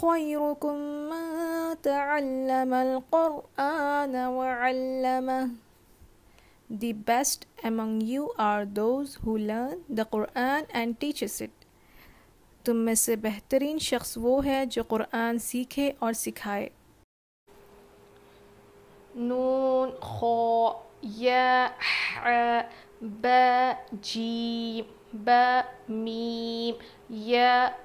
خيركم من تعلم القرآن وعلمه The best among you are those who learn the Quran and teaches it. تم میں سے بہترین شخص وہ ہے جو قرآن سیکھے اور سکھائے نون خو یا ba jim ba mim y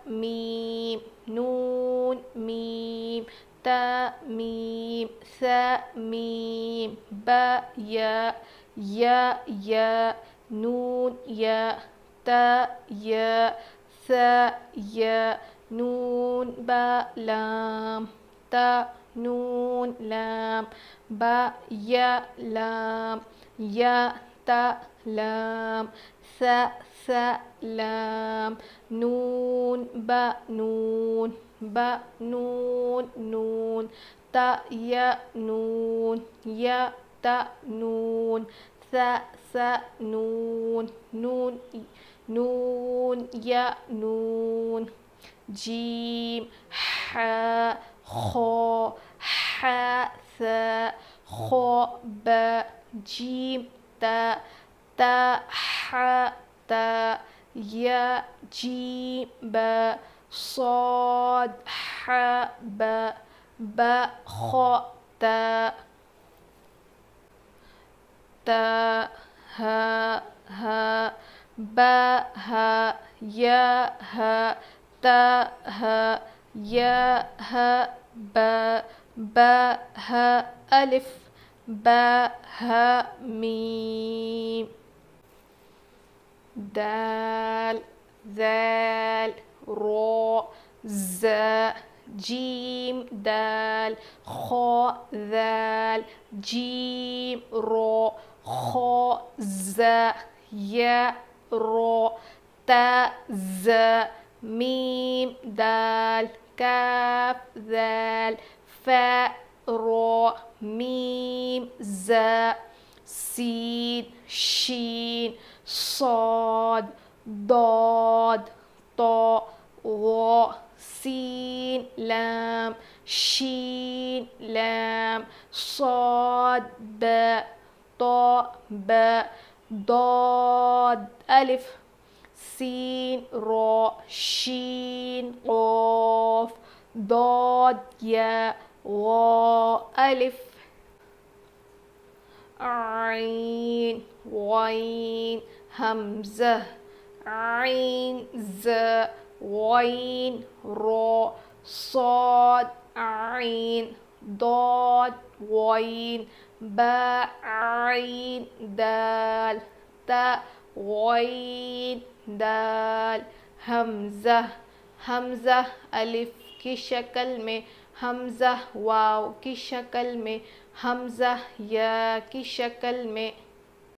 mim nun mim ta mim sa mim ba ya ya ya nun ya ta ya sa ya nun ba lam ta nun lam ba ya lam ya ta لام س س لام نون ب نون ب نون نون ت ي نون ي ت نون س س نون نون نون ي نون جيم ح خ ح ث خ ب جيم ت تا ح تا يا جيم با صاد ح با با خ تا تا ها ها با ها يا ها تا ها يا ها با با ها ألف با ها ميم دال ذال راء ز جيم دال خاء ذال جيم راء خاء ز ياء راء تاء ز ميم دال كاف ذال فاء راء ميم ز سين شين صاد ضاد طاء غاء سين لام شين لام صاد باء طاء باء ضاد ألف سين راء شين قاف ضاد ياء غاء ألف عين غين همزة عين ز وين را صاد عين ضاد وين باء عين دال تاء وين دال حمزہ حمزہ الف کی شکل میں حمزہ واو کی شکل میں حمزہ یا کی شکل میں